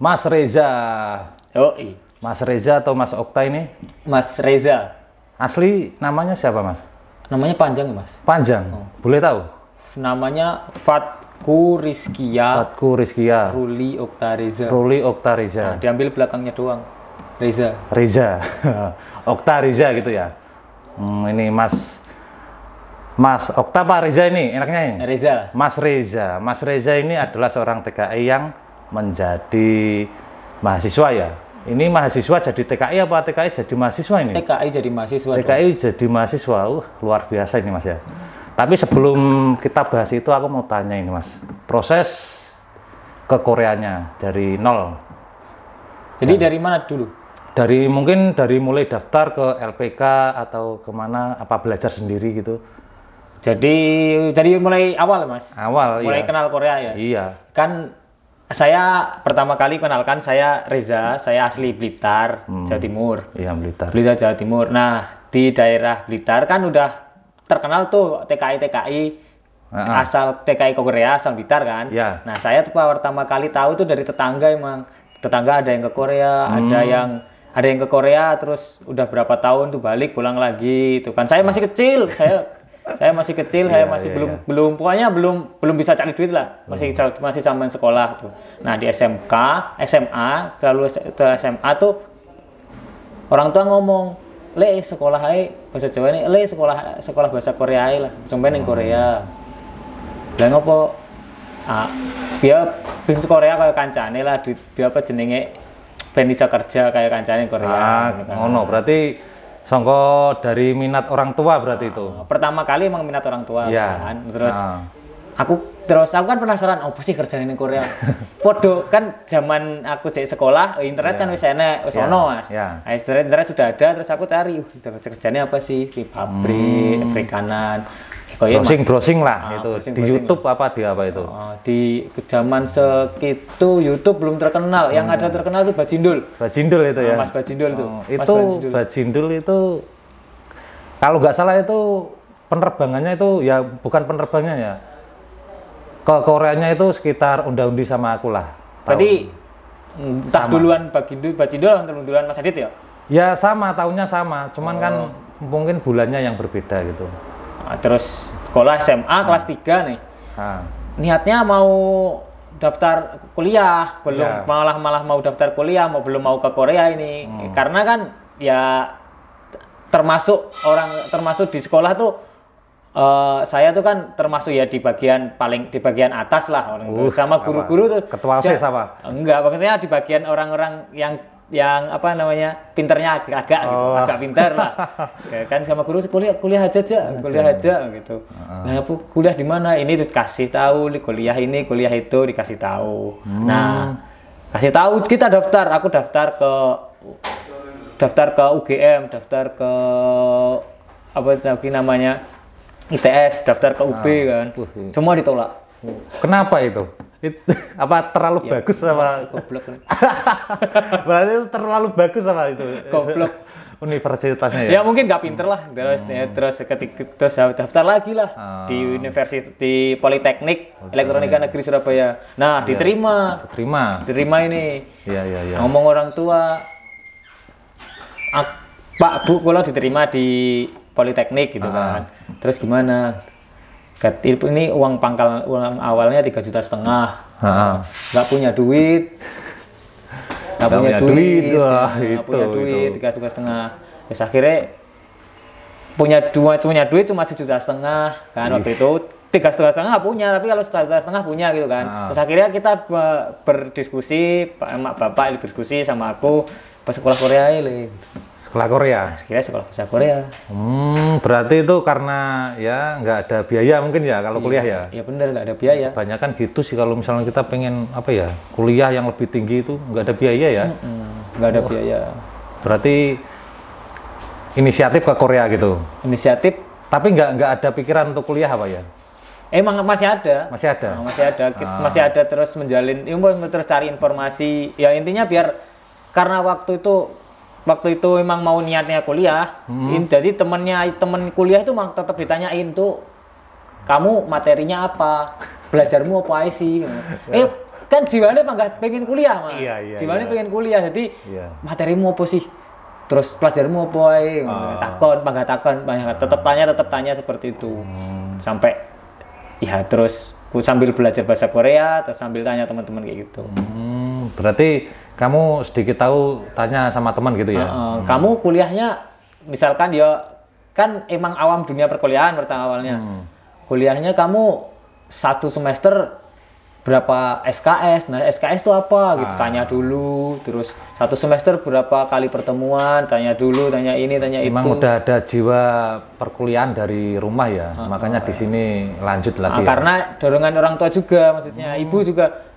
Mas Reza. Oh, iya. Mas Reza atau Mas Okta ini? Mas Reza. Asli namanya siapa, Mas? Namanya panjang ya, Mas? Panjang. Oh. Boleh tahu? Namanya Fatku Rizkia. Fatku Rizkia. Ruli Okta Reza. Ruli Okta Reza. Nah, diambil belakangnya doang. Reza. Reza. Okta Reza gitu ya. Hmm, ini Mas Mas Okta Pak Reza ini enaknya ini? Reza. Mas Reza. Mas Reza ini adalah seorang TKI yang menjadi mahasiswa ya. Ini mahasiswa jadi TKI apa TKI jadi mahasiswa ini? TKI jadi mahasiswa. TKI dong. jadi mahasiswa, uh, luar biasa ini mas ya. Tapi sebelum kita bahas itu aku mau tanya ini mas, proses ke Koreanya dari nol. Jadi dari mana dulu? Dari mungkin dari mulai daftar ke LPK atau kemana, apa belajar sendiri gitu? Jadi jadi mulai awal mas. Awal. Mulai iya. kenal Korea ya. Iya. Kan saya pertama kali kenalkan saya Reza, saya asli Blitar, hmm. Jawa Timur. Iya, Blitar. Blitar Jawa Timur. Nah, di daerah Blitar kan udah terkenal tuh TKI TKI uh -uh. asal TKI Korea, asal Blitar kan. Yeah. Nah, saya tuh pertama kali tahu tuh dari tetangga emang. Tetangga ada yang ke Korea, hmm. ada yang ada yang ke Korea terus udah berapa tahun tuh balik pulang lagi itu kan. Saya masih kecil, saya saya masih kecil, saya iya, masih yeah, belum yeah. belum pokoknya belum belum bisa cari duit lah. Masih hmm. masih sambil sekolah tuh. Nah, di SMK, SMA, selalu SMA tuh orang tua ngomong, "Le, sekolah hai bahasa Jawa ini, le sekolah sekolah bahasa Korea hai lah. Sumpah neng Korea." dan ngopo? Ah, dia bin Korea kayak kancane lah, duit dia apa jenenge ben bisa kerja kayak kancane Korea. Ah, gitu kan. ngono, berarti Songko dari minat orang tua berarti itu. Oh, pertama kali emang minat orang tua ya. kan. Terus nah. aku terus aku kan penasaran oh sih kerjaan ini Korea. Podo kan zaman aku jadi sekolah oh, internet ya. kan iya. wis enak wis yeah. ya. Mas. Ya. internet, sudah ada terus aku cari uh kerjanya apa sih di pabrik, hmm. perikanan oh, iya, browsing browsing lah ah, itu browsing, di browsing YouTube lah. apa di apa itu oh, di zaman sekitu YouTube belum terkenal hmm. yang ada terkenal itu Bajindul Bajindul itu ah, ya Mas Bajindul oh, itu mas itu Bajindul. Bajindul itu kalau nggak salah itu penerbangannya itu ya bukan penerbangnya ya ke Koreanya itu sekitar undang undi sama aku lah tadi entah sama. duluan Bajindul Bajindul duluan Mas Adit ya ya sama tahunnya sama cuman kan oh. kan mungkin bulannya yang berbeda gitu Ah, terus sekolah SMA hmm. kelas 3 nih hmm. niatnya mau daftar kuliah belum yeah. malah malah mau daftar kuliah mau belum mau ke Korea ini hmm. karena kan ya termasuk orang termasuk di sekolah tuh uh, saya tuh kan termasuk ya di bagian paling di bagian atas lah orang uh, itu. sama guru-guru tuh ketua osis ya, apa enggak maksudnya di bagian orang-orang yang yang apa namanya pinternya agak agak gitu. oh. gitu, agak pinter lah ya, kan sama guru kuliah kuliah aja aja kuliah aja gitu uh. nah aku kuliah di mana ini dikasih tahu kuliah ini kuliah itu dikasih tahu hmm. nah kasih tahu kita daftar aku daftar ke daftar ke UGM daftar ke apa lagi namanya ITS daftar ke UB ah. kan semua ditolak kenapa itu It, apa terlalu ya, bagus sama goblok berarti itu terlalu bagus sama itu goblok universitasnya ya, ya mungkin nggak pinter lah terus hmm. ya, terus ketika terus daftar lagi lah hmm. di universitas di politeknik okay. elektronika negeri Surabaya nah ya. diterima diterima diterima ini ya, ya, ya. ngomong orang tua Pak Bu kalau diterima di politeknik gitu hmm. kan terus gimana Ketip ini uang pangkal uang awalnya tiga juta setengah. Nggak punya duit. Nggak punya, punya duit. duit wah, itu, punya duit tiga juta setengah. Terus akhirnya punya dua punya duit cuma sejuta setengah kan Ih. waktu itu tiga setengah setengah nggak punya tapi kalau setengah setengah punya gitu kan nah. terus akhirnya kita berdiskusi pak emak bapak berdiskusi sama aku pas sekolah Korea ini Sekolah Korea. Nah, sekiranya sekolah bahasa Korea. Hmm, berarti itu karena ya nggak ada biaya mungkin ya kalau iya, kuliah ya. Iya benar nggak ada biaya. Banyak kan gitu sih kalau misalnya kita pengen apa ya kuliah yang lebih tinggi itu nggak ada biaya ya. Nggak ada oh, biaya. Berarti inisiatif ke Korea gitu. Inisiatif. Tapi nggak nggak ada pikiran untuk kuliah apa ya? Emang eh, masih ada. Masih ada. Nah, masih ada. Ah. Masih ada terus menjalin ya, terus cari informasi. Ya intinya biar karena waktu itu waktu itu emang mau niatnya kuliah hmm. jadi temennya temen kuliah itu mang tetap ditanyain tuh kamu materinya apa belajarmu apa sih eh kan jiwanya enggak pengen kuliah mah iya, iya, jiwanya iya. pengen kuliah jadi iya. materimu apa sih terus pelajarmu apa uh. takon bangga takon banyak uh. Ah. tetap tanya tetap tanya seperti itu hmm. sampai ya terus ku sambil belajar bahasa Korea terus sambil tanya teman-teman kayak gitu hmm, berarti kamu sedikit tahu tanya sama teman gitu ya. Uh, uh, hmm. Kamu kuliahnya misalkan ya kan emang awam dunia perkuliahan pertama awalnya. Hmm. Kuliahnya kamu satu semester berapa SKS. Nah, SKS itu apa gitu ah. tanya dulu. Terus satu semester berapa kali pertemuan, tanya dulu, tanya ini, tanya emang itu. Memang udah ada jiwa perkuliahan dari rumah ya. Uh, Makanya uh, di sini lanjut lagi. Uh, ya. Karena dorongan orang tua juga maksudnya, hmm. ibu juga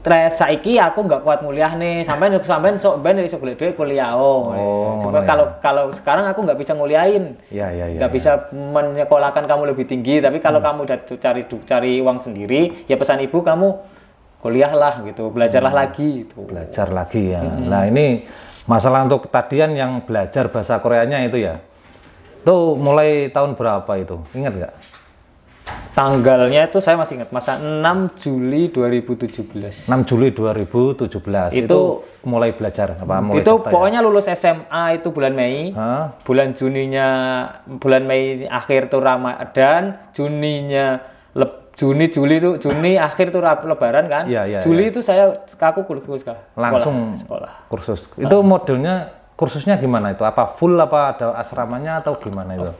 Tres saiki aku nggak kuat kuliah nih, sampai sampai sok ben dari sekolah duit kuliah oh. oh iya. ya. kalau ya. kalau sekarang aku nggak bisa nguliahin. ya, ya, ya, Nggak ya. bisa menyekolahkan kamu lebih tinggi, tapi kalau hmm. kamu udah cari cari uang sendiri, ya pesan ibu kamu kuliahlah gitu, belajarlah hmm. lagi itu Belajar lagi ya. Hmm. Nah, ini masalah untuk tadian yang belajar bahasa Koreanya itu ya. Itu mulai tahun berapa itu? Ingat nggak? Tanggalnya itu saya masih ingat, masa 6 Juli 2017. 6 Juli 2017. Itu, itu mulai belajar apa mulai Itu daftar, ya? pokoknya ya? lulus SMA itu bulan Mei. Huh? Bulan Juninya bulan Mei akhir tuh Ramadan, Juninya leb, Juni Juli itu Juni akhir tuh lebaran kan? Ya, ya, Juli ya. itu saya kaku kursus sekolah. Langsung sekolah. Kursus. Itu modelnya kursusnya gimana itu? Apa full apa ada asramanya atau gimana itu?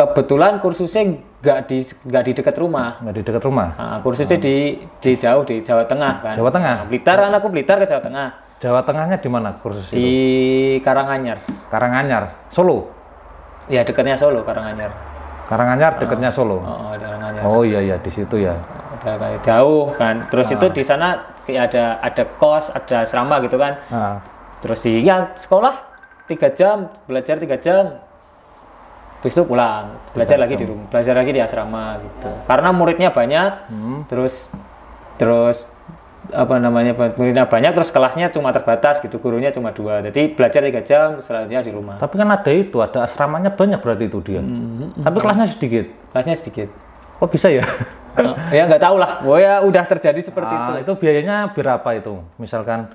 kebetulan kursusnya nggak di nggak di dekat rumah nggak di dekat rumah nah, kursusnya hmm. di di jauh di Jawa Tengah kan Jawa Tengah nah, Blitar kan oh. aku Blitar ke Jawa Tengah Jawa Tengahnya di mana kursus di itu Karanganyar Karanganyar Solo ya dekatnya Solo Karanganyar Karanganyar ah. dekatnya Solo oh, oh, Karanganyar. oh iya iya di situ ya jauh kan terus ah. itu di sana ada ada kos ada asrama gitu kan ah. terus di ya sekolah tiga jam belajar tiga jam Habis itu pulang, belajar lagi di rumah, belajar lagi di asrama gitu. Hmm. Karena muridnya banyak, hmm. terus terus apa namanya muridnya banyak, terus kelasnya cuma terbatas gitu, gurunya cuma dua. Jadi belajar tiga jam, selanjutnya di rumah. Tapi kan ada itu, ada asramanya banyak berarti itu dia. Hmm. hmm, hmm. Tapi kelasnya sedikit. Kelasnya sedikit. Kok oh, bisa ya? Oh, ya nggak tahu lah. Oh ya udah terjadi seperti ah, itu. Itu biayanya berapa itu? Misalkan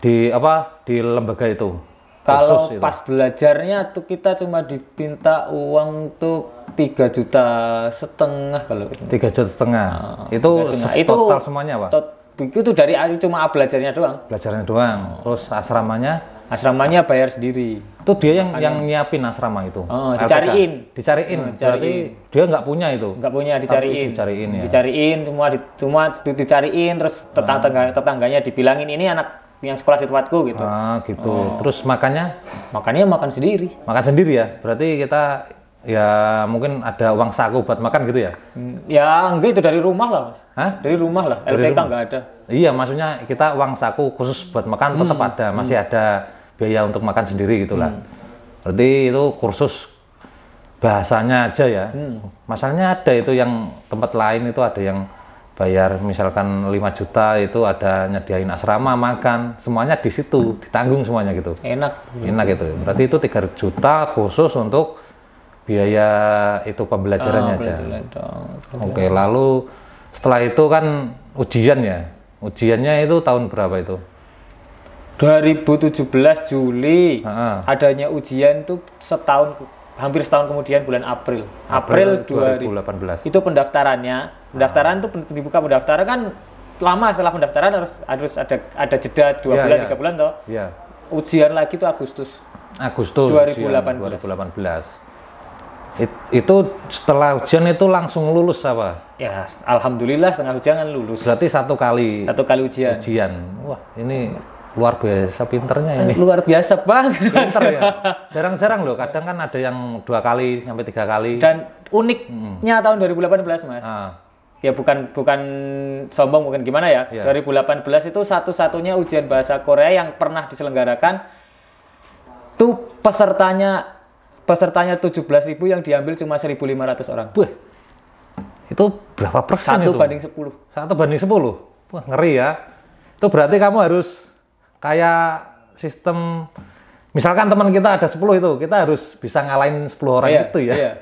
di apa di lembaga itu? kalau pas itu. belajarnya tuh kita cuma dipinta uang tuh tiga juta setengah kalau tiga juta setengah nah, itu itu total semuanya pak tot, itu dari cuma belajarnya doang belajarnya doang ah. terus asramanya asramanya bayar sendiri itu dia yang Makanya. yang nyiapin asrama itu oh, dicariin dicariin oh, berarti dia nggak punya itu nggak punya dicariin dicariin ya. dicariin semua di, semua dicariin terus tetangga tetangganya dibilangin ini anak yang sekolah di tempatku gitu. Ah, gitu. Oh. Terus makannya? Makannya makan sendiri. Makan sendiri ya. Berarti kita ya mungkin ada uang saku buat makan gitu ya? Hmm, ya enggak itu dari rumah lah mas. Hah? Dari rumah lah. Dari LPK rumah. enggak ada. Iya maksudnya kita uang saku khusus buat makan hmm. tetap ada. Masih hmm. ada biaya untuk makan sendiri gitulah. Hmm. Berarti itu kursus bahasanya aja ya. Hmm. Masalahnya ada itu yang tempat lain itu ada yang bayar misalkan 5 juta itu ada nyediain asrama makan semuanya di situ ditanggung semuanya gitu enak enak gitu berarti itu 3 juta khusus untuk biaya itu pembelajarannya oh, aja belajar, oke lalu setelah itu kan ujian ya ujiannya itu tahun berapa itu 2017 Juli uh -huh. adanya ujian tuh setahun hampir setahun kemudian bulan April. April, April 2018. itu pendaftarannya. Pendaftaran itu ah. dibuka pendaftaran kan lama setelah pendaftaran harus harus ada ada jeda dua yeah, bulan yeah. tiga bulan toh. Ya. Ujian lagi itu Agustus. Agustus 2018. 2018. It, itu setelah ujian itu langsung lulus apa? Ya, alhamdulillah setengah ujian kan lulus. Berarti satu kali. Satu kali ujian. Ujian. Wah, ini luar biasa pinternya ini. Luar biasa banget. Pinter ya. Jarang-jarang loh. Kadang kan ada yang dua kali sampai tiga kali. Dan uniknya hmm. tahun 2018 mas. Ah. Ya bukan bukan sombong bukan gimana ya. Yeah. Iya. 2018 itu satu-satunya ujian bahasa Korea yang pernah diselenggarakan. Tuh pesertanya pesertanya ribu yang diambil cuma 1.500 orang. Buh. Itu berapa persen Satu itu? banding 10. Satu banding 10? Wah ngeri ya. Itu berarti kamu harus kayak sistem misalkan teman kita ada 10 itu, kita harus bisa ngalahin 10 orang iya, itu ya. Iya.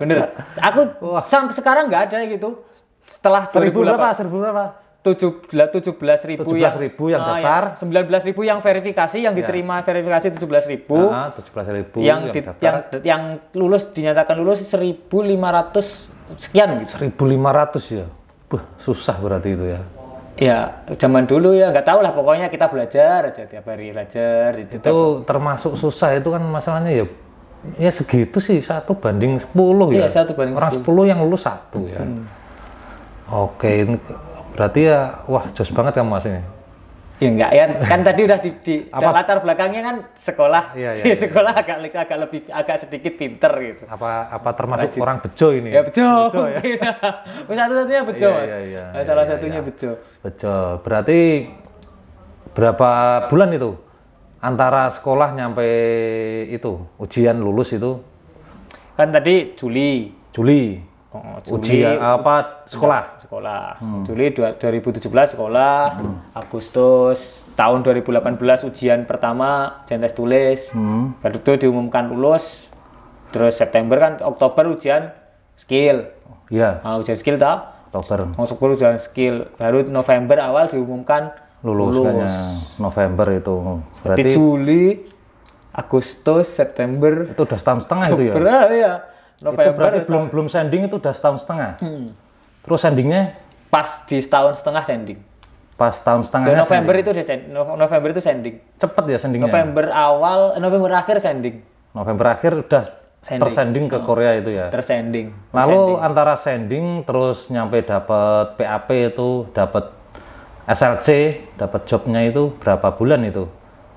Bener. Aku sampai sekarang nggak ada gitu. Setelah seribu berapa? 1000 berapa? tujuh belas ribu 17 yang, ribu yang ah, daftar, 19 iya. ribu yang verifikasi, yang iya. diterima ya. verifikasi 17 ribu, nah, 17 ribu yang, yang, di, yang yang lulus dinyatakan lulus ratus sekian gitu. seribu lima ratus ya, Buh, susah berarti itu ya ya zaman dulu ya nggak tahu lah pokoknya kita belajar aja tiap hari belajar itu termasuk susah itu kan masalahnya ya ya segitu sih satu banding sepuluh iya, ya satu banding orang sepuluh yang lulus satu ya hmm. oke berarti ya wah jos banget kamu mas ini Ya enggak ya, kan tadi udah di, di apa? latar belakangnya kan sekolah, iya, iya, di iya. sekolah iya. agak agak lebih agak sedikit pinter gitu. Apa apa termasuk Rajin. orang bejo ini? Ya bejo, bejo ya. Iya. Satu-satunya bejo iya, mas. Iya, iya, eh, salah iya, satunya iya. bejo. Bejo, berarti berapa bulan itu antara sekolah nyampe itu ujian lulus itu? Kan tadi Juli. Juli. Oh, Juli, ujian apa sekolah? Sekolah. Hmm. Juli 2017 sekolah, hmm. Agustus tahun 2018 ujian pertama jentes tulis. Hmm. Baru itu diumumkan lulus. Terus September kan Oktober ujian skill. Iya. Yeah. Uh, ujian skill tak? Oktober. Oktober ujian skill. Baru November awal diumumkan lulus. lulus. November itu. Berarti Juli, Agustus, September. Itu udah setahun setengah itu ya. ya. November itu berarti ya, belum setahun. belum sending itu udah setahun setengah. Hmm. Terus sendingnya pas di setahun setengah sending. Pas tahun setengah. November sending. itu dia send, November itu sending. Cepet ya sendingnya. November awal, eh, November akhir sending. November akhir udah sending. tersending ke hmm. Korea itu ya. Tersending. Lalu sending. antara sending terus nyampe dapat PAP itu dapat SLC, dapat jobnya itu berapa bulan itu?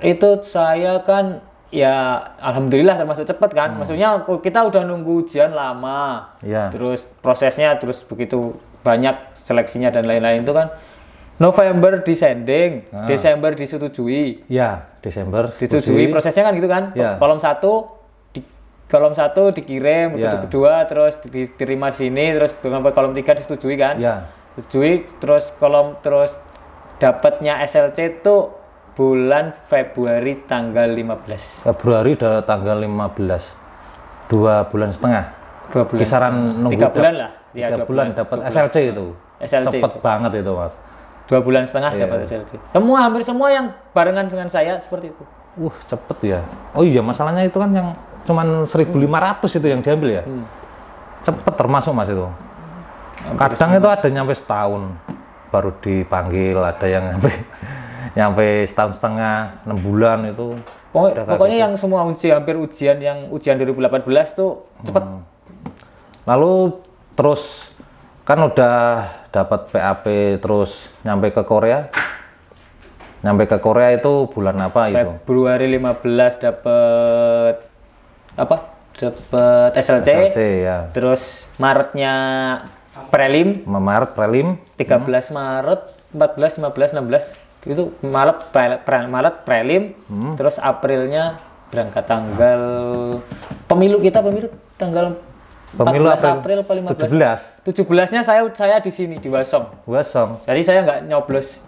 Itu saya kan ya alhamdulillah termasuk cepat kan. Hmm. Maksudnya kita udah nunggu ujian lama. Yeah. Terus prosesnya terus begitu banyak seleksinya dan lain-lain itu kan November descending, hmm. Desember disetujui. Ya, Desember disetujui. Prosesnya kan gitu kan? Ya. Kolom satu di kolom satu dikirim, ya. kolom kedua terus diterima di sini, terus kolom tiga disetujui kan? Yeah. Setujui, terus kolom terus dapatnya SLC tuh bulan Februari tanggal 15. Februari udah tanggal 15. Dua bulan setengah. Dua bulan. Kisaran setengah. Tiga bulan lah. Ya, tiga bulan, bulan dapat SLC itu. SLC. Cepet itu. banget itu mas. Dua bulan setengah yeah. dapat SLC. Semua hampir semua yang barengan dengan saya seperti itu. uh, cepet ya. Oh iya masalahnya itu kan yang cuman 1.500 hmm. itu yang diambil ya. Hmm. Cepet termasuk mas itu. Hampir Kadang semua. itu ada nyampe setahun baru dipanggil, ada yang sampai nyampe setahun setengah enam bulan itu pokoknya, pokoknya gitu. yang semua uji hampir ujian yang ujian 2018 tuh cepet hmm. lalu terus kan udah dapat PAP terus nyampe ke Korea nyampe ke Korea itu bulan apa gitu? Februari itu Februari 15 dapat apa dapat SLC, SLC ya. terus Maretnya prelim Maret prelim 13 hmm. Maret 14 15 16 itu malam pre, pre, Maret prelim hmm. terus Aprilnya berangkat tanggal pemilu kita pemilu tanggal Pemilu 14 April atau 15? 17. 17-nya saya saya di sini di Wasong. Wasong. Jadi saya nggak nyoblos.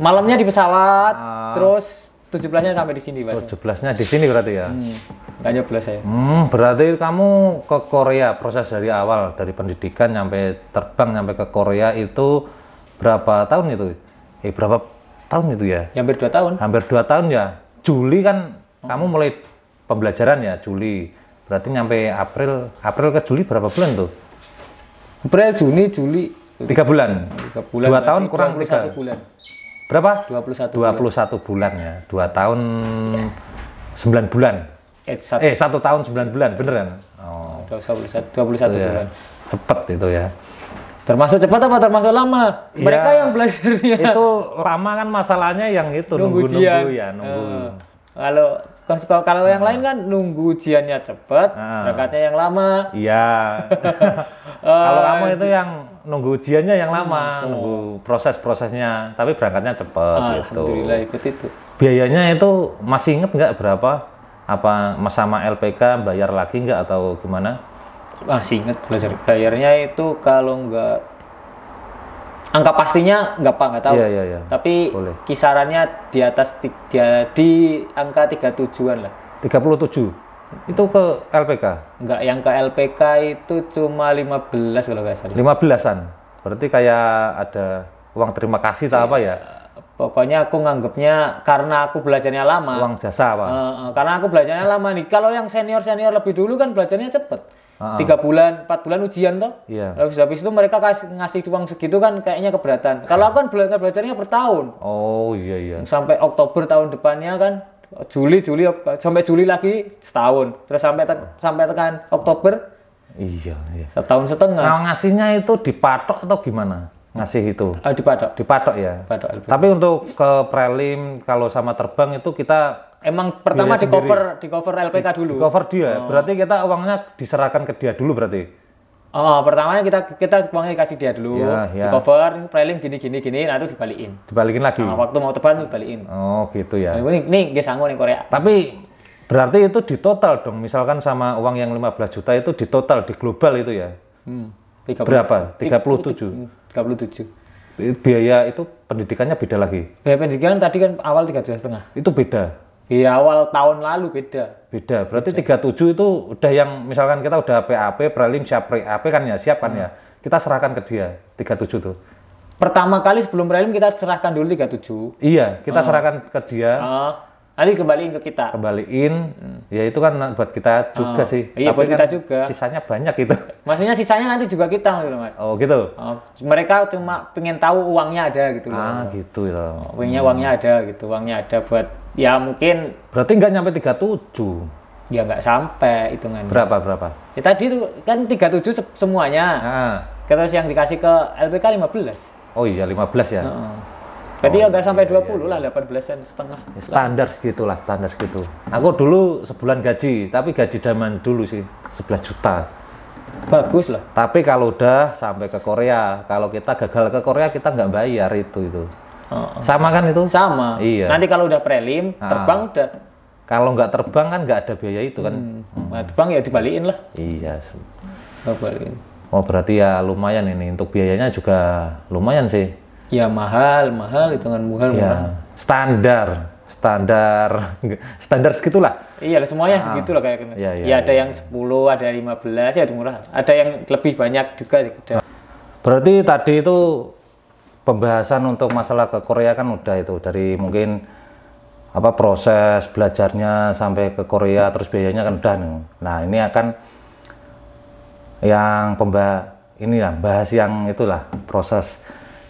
Malamnya di pesawat, ah. terus 17-nya sampai di sini, Wasong. 17-nya di sini berarti ya. Hmm. Nggak nyoblos saya. Hmm, berarti kamu ke Korea proses dari awal dari pendidikan sampai terbang sampai ke Korea itu berapa tahun itu? Eh berapa tahun itu ya? ya? Hampir dua tahun. Hampir dua tahun ya. Juli kan hmm. kamu mulai pembelajaran ya Juli. Berarti nyampe April, April ke Juli berapa bulan tuh? April, Juni, Juli. Tiga bulan. Tiga bulan. Dua tahun kurang lebih satu bulan. Berapa? dua puluh satu bulan ya. Dua tahun sembilan ya. bulan. Eh satu, eh, satu tahun sembilan bulan, beneran? Oh. puluh satu ya. bulan. Cepet itu ya. Termasuk cepat apa termasuk lama? Ya, Mereka yang belajarnya. Itu lama kan masalahnya yang itu nunggu, nunggu, ya, nunggu. Uh, kalau kalau kalau yang lain kan nunggu ujiannya cepat, berkatnya ah. berangkatnya yang lama. Iya. Eh, kalau lama itu yang nunggu ujiannya yang lama, Oh. nunggu proses-prosesnya, tapi berangkatnya cepat ah, gitu. Alhamdulillah ikut itu. Biayanya itu masih inget nggak berapa? Apa sama LPK bayar lagi nggak atau gimana? masih inget belajar bayarnya itu kalau nggak angka pastinya nggak apa nggak tahu yeah, yeah, yeah. tapi Boleh. kisarannya di atas tiga ya, di angka tiga tujuan lah tiga puluh tujuh hmm. itu ke LPK nggak yang ke LPK itu cuma lima belas kalau nggak salah lima belasan berarti kayak ada uang terima kasih atau iya, apa ya pokoknya aku nganggapnya karena aku belajarnya lama uang jasa pak uh, uh, karena aku belajarnya lama nih kalau yang senior senior lebih dulu kan belajarnya cepet tiga bulan empat bulan ujian toh yeah. habis habis itu mereka kasih ngasih uang segitu kan kayaknya keberatan kalau aku kan belajar belajarnya per tahun oh iya iya sampai Oktober tahun depannya kan Juli Juli sampai Juli lagi setahun terus sampai te sampai tekan Oktober iya iya setahun setengah nah ngasihnya itu dipatok atau gimana ngasih itu. Uh, dipatok. Dipatok ya. Dipatok, Tapi untuk ke prelim kalau sama terbang itu kita Emang pertama di cover sendiri. di cover LPK dulu. Di cover dia. Oh. Berarti kita uangnya diserahkan ke dia dulu berarti. Oh, pertamanya kita kita uangnya kasih dia dulu. Ya, ya. Di cover, prelim gini gini gini, nah dibalikin. Dibalikin lagi. Nah, waktu mau terbang dibalikin. Oh, gitu ya. Nah, ini nih gak sanggup nih Korea. Tapi berarti itu di total dong. Misalkan sama uang yang 15 juta itu di total di global itu ya. Hmm. 30, berapa? 37. 37. Hmm, biaya itu pendidikannya beda lagi. Biaya pendidikan tadi kan awal 37 setengah. Itu beda. Iya awal tahun lalu beda. Beda. Berarti tiga tujuh itu udah yang misalkan kita udah PAP, prelim siap PAP kan ya, siap kan hmm. ya. Kita serahkan ke dia tiga tujuh tuh. Pertama kali sebelum prelim kita serahkan dulu tiga tujuh Iya, kita hmm. serahkan ke dia. Hmm Nanti kembaliin ke kita. Kembaliin, hmm. ya itu kan buat kita juga oh, sih. Iya buat kan kita juga. Sisanya banyak gitu. Maksudnya sisanya nanti juga kita gitu mas. Oh gitu. Oh, mereka cuma pengen tahu uangnya ada gitu loh. Ah gitu ya. Uangnya uangnya ada gitu, uangnya ada buat ya mungkin. Berarti nggak nyampe tiga tujuh Ya nggak sampai hitungan. Berapa berapa? Ya tadi itu kan tiga tujuh semuanya. Ah. Terus yang dikasih ke LPK 15. Oh iya 15 ya. Uh -uh. Jadi oh, ya nggak sampai iya, 20 iya. lah, 18 sen setengah. Ya, standar segitu lah, standar segitu. Aku dulu sebulan gaji, tapi gaji zaman dulu sih, 11 juta. Bagus lah. Tapi kalau udah sampai ke Korea, kalau kita gagal ke Korea kita nggak bayar itu itu. Oh, oh. sama kan itu? Sama. Iya. Nanti kalau udah prelim, ah. terbang udah. Kalau nggak terbang kan nggak ada biaya itu kan. Hmm. Nah, terbang ya dibalikin lah. Iya. Oh, balikin. Oh berarti ya lumayan ini untuk biayanya juga lumayan sih ya mahal mahal hitungan mahal ya. mahal standar standar standar segitulah iya semuanya ah. segitulah kayak ya, ya, ya ada ya. yang 10 ya. ada 15 ya itu murah ada yang lebih banyak juga ya, gitu. berarti tadi itu pembahasan untuk masalah ke Korea kan udah itu dari mungkin apa proses belajarnya sampai ke Korea terus biayanya kan udah nih. Nah, ini akan yang pembah ini lah bahas yang itulah proses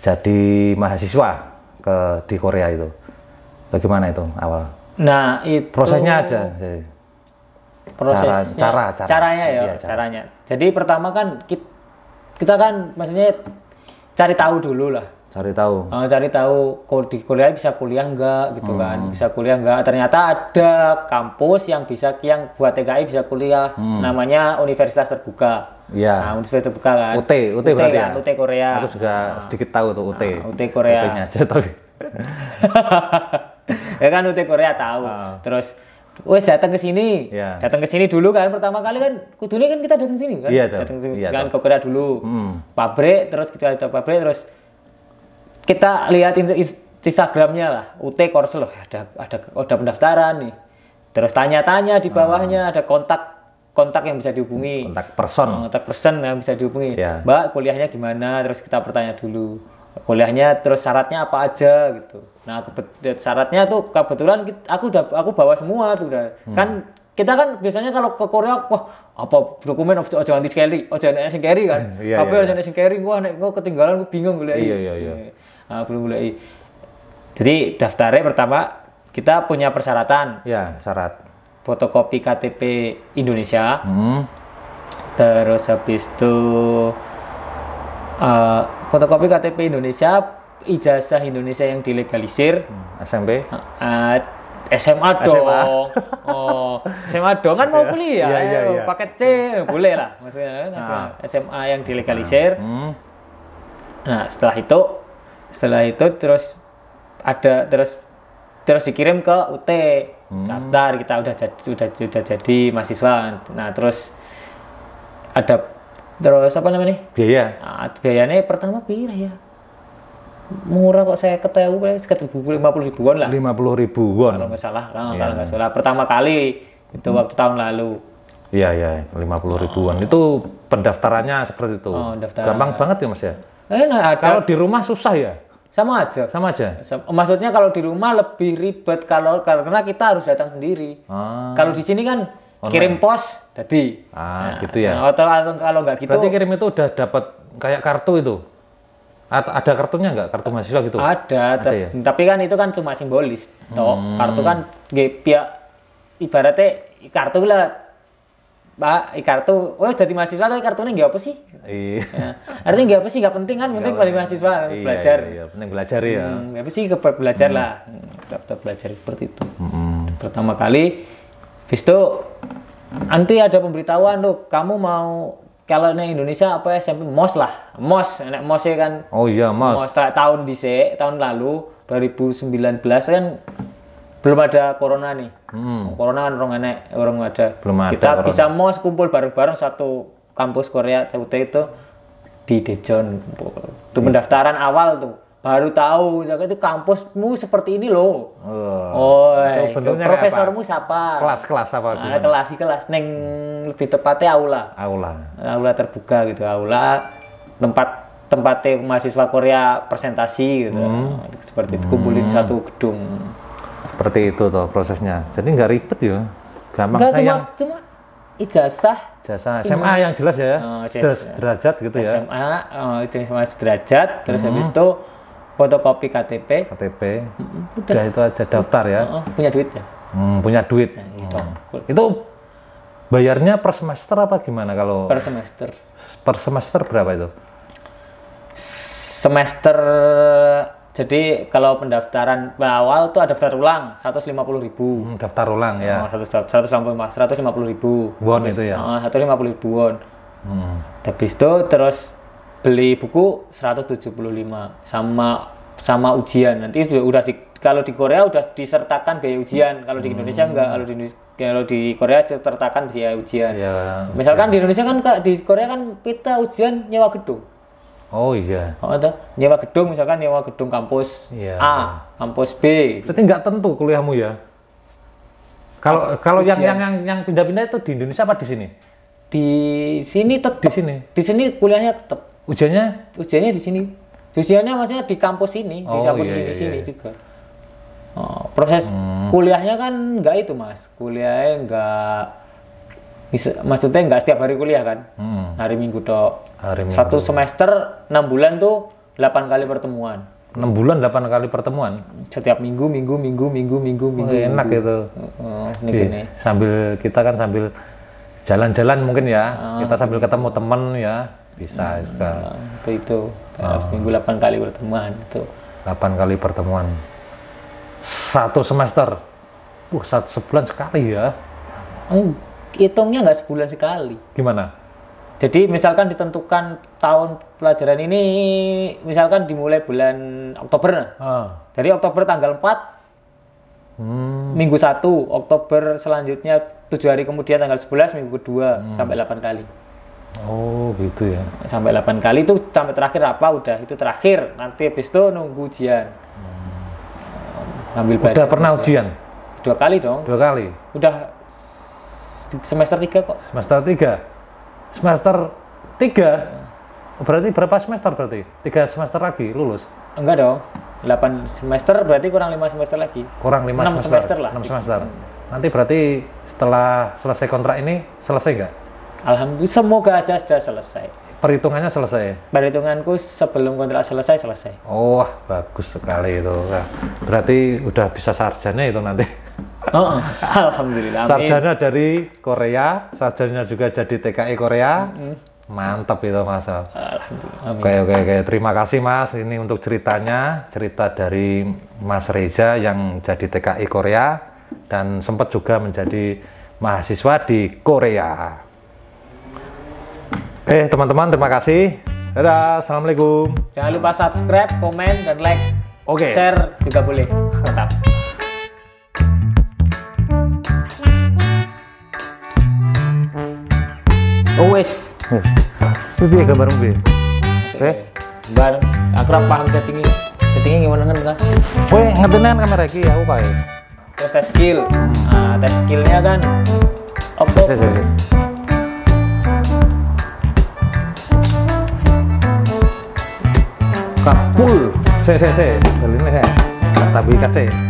jadi mahasiswa ke di Korea itu. Bagaimana itu awal? Nah, itu prosesnya aja. Jadi prosesnya cara, cara, cara. caranya ya, iya, cara. caranya. Jadi pertama kan kita kan maksudnya cari tahu dulu lah cari tahu uh, cari tahu di kuliah bisa kuliah enggak gitu hmm. kan bisa kuliah enggak ternyata ada kampus yang bisa yang buat TKI bisa kuliah hmm. namanya universitas terbuka ya Nah, universitas terbuka kan. UT, UT, UT berarti ya? Kan? UT Korea. Aku juga nah. sedikit tahu tuh UT. Nah, UT Korea. ut aja tapi. ya kan UT Korea tahu. Uh. Terus wes datang ke sini, yeah. datang ke sini dulu kan pertama kali kan kudunya kan kita datang sini kan, yeah, datang sini yeah, kan ke Korea dulu, hmm. pabrik terus kita ke pabrik terus kita lihat Instagramnya lah UT Korsel loh, ada ada ada pendaftaran nih terus tanya-tanya di bawahnya hmm. ada kontak kontak yang bisa dihubungi kontak person hmm, kontak person yang bisa dihubungi ya. mbak kuliahnya gimana terus kita bertanya dulu kuliahnya terus syaratnya apa aja gitu nah syaratnya tuh kebetulan aku udah aku bawa semua tuh udah hmm. kan kita kan biasanya kalau ke Korea wah apa dokumen ojo anti carry ojo anti carry kan tapi ojo anti kan? iya, iya, iya. wah, gua nek gua ketinggalan gua bingung gue iya iya iya Ah, belum mulai jadi daftarnya pertama kita punya persyaratan ya syarat fotokopi KTP Indonesia hmm. terus habis itu uh, fotokopi KTP Indonesia ijazah Indonesia yang dilegalisir hmm, SMP uh, ah, SMA dong SMA. oh SMA dong kan mau iya. kuliah ya yeah, yeah. paket C boleh lah maksudnya nah. Kan? SMA yang dilegalisir hmm. nah setelah itu setelah itu terus ada terus terus dikirim ke UT hmm. daftar kita udah jadi udah udah jadi mahasiswa nah terus ada terus apa namanya biaya nah, biayanya pertama pira ya murah kok saya ketemu sekitar lima puluh ribuan lah lima puluh ribuan kalau nggak salah kalau yeah. salah pertama kali itu hmm. waktu tahun lalu iya iya lima puluh ribuan oh. itu pendaftarannya seperti itu oh, gampang banget ya mas ya Enak eh, ada. Kalau di rumah susah ya? Sama aja. Sama aja. Maksudnya kalau di rumah lebih ribet kalau karena kita harus datang sendiri. Ah. Kalau di sini kan Online. kirim pos tadi. Ah, nah, gitu ya. Nah, atau, kalau nggak gitu. Berarti kirim itu udah dapat kayak kartu itu. ada kartunya nggak kartu mahasiswa gitu? Ada, ada ya? tapi kan itu kan cuma simbolis. Toh, hmm. kartu kan pihak ibaratnya kartu lah Pak, kartu, wah oh, jadi mahasiswa tapi kartunya nggak apa sih? Iya. Ya. Artinya nggak apa sih, Gak penting kan, penting kalau ya. mahasiswa iya, iya, belajar. Iya, iya, penting belajar ya. Hmm, apa sih, belajar hmm. lah, belajar seperti itu. Hmm. Pertama kali, bis itu nanti ada pemberitahuan tuh, kamu mau kalau di Indonesia apa ya? SMP MOS lah, MOS, enak MOS ya kan. Oh iya MOS. MOS tahun di tahun lalu 2019 kan belum ada corona nih. Hmm. Nah, corona kan orang enek, orang ada. Belum ada. Kita corona. bisa mau sekumpul bareng-bareng satu kampus Korea TUT itu di Daejeon. Itu hmm. Iya. pendaftaran awal tuh baru tahu ya, itu kampusmu seperti ini loh. Oh, oh itu profesormu siapa? Kelas-kelas apa? Ada ah, kelas kelas neng lebih tepatnya aula. Aula. Aula terbuka gitu, aula tempat tempatnya mahasiswa Korea presentasi gitu. Hmm. Nah, seperti itu kumpulin hmm. satu gedung seperti itu toh prosesnya jadi nggak ribet ya gampang Gak saya cuma, yang, cuma ijazah jasa SMA yang jelas ya uh, oh, derajat gitu ya SMA oh, itu SMA derajat, terus hmm. habis itu fotokopi KTP KTP udah, udah itu aja daftar ya oh, oh punya duit ya hmm, punya duit nah, gitu. hmm. itu bayarnya per semester apa gimana kalau per semester per semester berapa itu semester jadi kalau pendaftaran awal tuh ada daftar ulang 150 ribu. Hmm, daftar ulang ya. Oh, lima 150 ribu. Won itu ya. Oh, lima 150 ribu won. Hmm. Habis itu terus beli buku 175 sama sama ujian. Nanti sudah udah di kalau di Korea udah disertakan biaya ujian. Kalau di Indonesia hmm. enggak, kalau di kalau di Korea disertakan biaya ujian. Ya, Misalkan di Indonesia kan di Korea kan pita ujian nyewa gedung. Oh iya. Oh itu nyewa gedung misalkan nyewa gedung kampus yeah. A, kampus B. Tapi nggak tentu kuliahmu ya? Kalau kalau yang iya. yang yang, yang pindah-pindah itu di Indonesia apa di sini? Di sini tetap. Di sini. Di sini kuliahnya tetap. Ujiannya? Ujiannya di sini. Ujiannya maksudnya di kampus ini, oh, di kampus iya, ini iya. sini iya. juga. Oh, proses hmm. kuliahnya kan nggak itu mas, kuliahnya nggak bisa maksudnya nggak setiap hari kuliah kan hmm. hari minggu dok hari minggu. satu semester enam bulan tuh delapan kali pertemuan enam bulan delapan kali pertemuan setiap minggu minggu minggu minggu minggu oh, minggu enak minggu. itu oh, Di, sambil kita kan sambil jalan-jalan mungkin ya oh, kita sambil ketemu temen ya bisa hmm, juga itu itu harus oh. Ah. minggu delapan kali pertemuan itu delapan kali pertemuan satu semester Wah, satu sebulan sekali ya hitungnya nggak sebulan sekali. Gimana? Jadi misalkan ditentukan tahun pelajaran ini misalkan dimulai bulan Oktober. Ah. Dari Oktober tanggal 4 hmm. minggu 1, Oktober selanjutnya 7 hari kemudian tanggal 11 minggu kedua hmm. sampai 8 kali. Oh, gitu ya. Sampai 8 kali itu sampai terakhir apa udah itu terakhir. Nanti habis itu nunggu ujian. Hmm. Ambil udah pernah ujian? Dua kali dong. Dua kali. Udah semester tiga kok. Semester tiga, Semester 3. Hmm. Berarti berapa semester berarti? Tiga semester lagi lulus. Enggak dong. 8 semester berarti kurang 5 semester lagi. Kurang 5 semester. semester lah. 6 semester. Hmm. Nanti berarti setelah selesai kontrak ini selesai nggak? Alhamdulillah semoga saja selesai. Perhitungannya selesai. Perhitunganku sebelum kontrak selesai selesai. Oh, bagus sekali itu. Berarti udah bisa sarjana itu nanti. Oh, alhamdulillah. Amin. Sarjana dari Korea, sarjana juga jadi TKI e Korea. mm Mantap itu Mas. Alhamdulillah. Oke oke oke. Terima kasih Mas. Ini untuk ceritanya, cerita dari Mas Reza yang jadi TKI e Korea dan sempat juga menjadi mahasiswa di Korea. Eh teman-teman terima kasih. Dadah, assalamualaikum. Jangan lupa subscribe, komen dan like. Oke. Share juga boleh. Oh nah. wes. ya gambar piye? Oke. Gambar Aku akrab paham settingnya. Settingnya gimana kan kan? Kowe ngetenan kamera lagi ya, kae. Terus tes skill. Nah, tes skillnya kan Oke. opo? Kapul. Se se se. ini se. Tapi kasih.